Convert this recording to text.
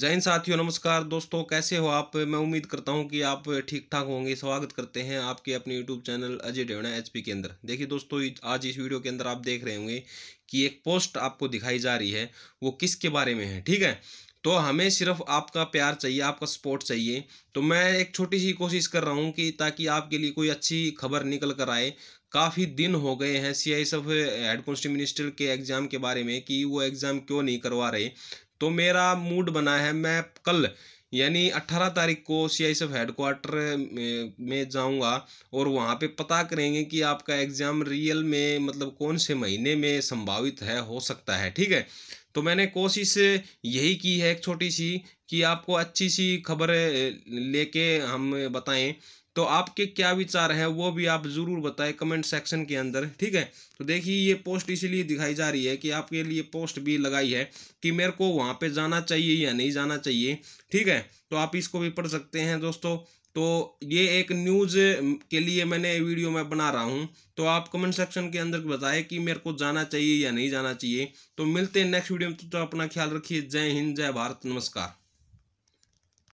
जय हिंद साथियों नमस्कार दोस्तों कैसे हो आप मैं उम्मीद करता हूं कि आप ठीक ठाक होंगे स्वागत करते हैं आपके अपने YouTube channel Ajay Devna HP के अंदर देखिए दोस्तों आज इस वीडियो के अंदर आप देख रहे होंगे कि एक पोस्ट आपको दिखाई जा रही है वो किसके बारे में है ठीक है तो हमें सिर्फ आपका प्यार चाहिए आपका सपोर्ट चाहिए तो मैं एक छोटी सी कोशिश कर रहा हूँ कि ताकि आपके लिए कोई अच्छी खबर निकल कर आए काफ़ी दिन हो गए हैं C I F head constable minister के एग्ज़ाम के बारे में कि वो एग्ज़ाम क्यों नहीं करवा रहे तो मेरा मूड बना है मैं कल यानी 18 तारीख को सी आई एफ हेडकोार्टर में जाऊंगा और वहां पे पता करेंगे कि आपका एग्ज़ाम रियल में मतलब कौन से महीने में संभावित है हो सकता है ठीक है तो मैंने कोशिश यही की है एक छोटी सी कि आपको अच्छी सी खबर लेके हम बताएं तो आपके क्या विचार हैं वो भी आप ज़रूर बताएं कमेंट सेक्शन के अंदर ठीक है तो देखिए ये पोस्ट इसीलिए दिखाई जा रही है कि आपके लिए पोस्ट भी लगाई है कि मेरे को वहाँ पे जाना चाहिए या नहीं जाना चाहिए ठीक है तो आप इसको भी पढ़ सकते हैं दोस्तों तो ये एक न्यूज़ के लिए मैंने वीडियो में बना रहा हूँ तो आप कमेंट सेक्शन के अंदर बताएं कि मेरे को जाना चाहिए या नहीं जाना चाहिए तो मिलते हैं नेक्स्ट वीडियो में तो, तो अपना ख्याल रखिए जय हिंद जय भारत नमस्कार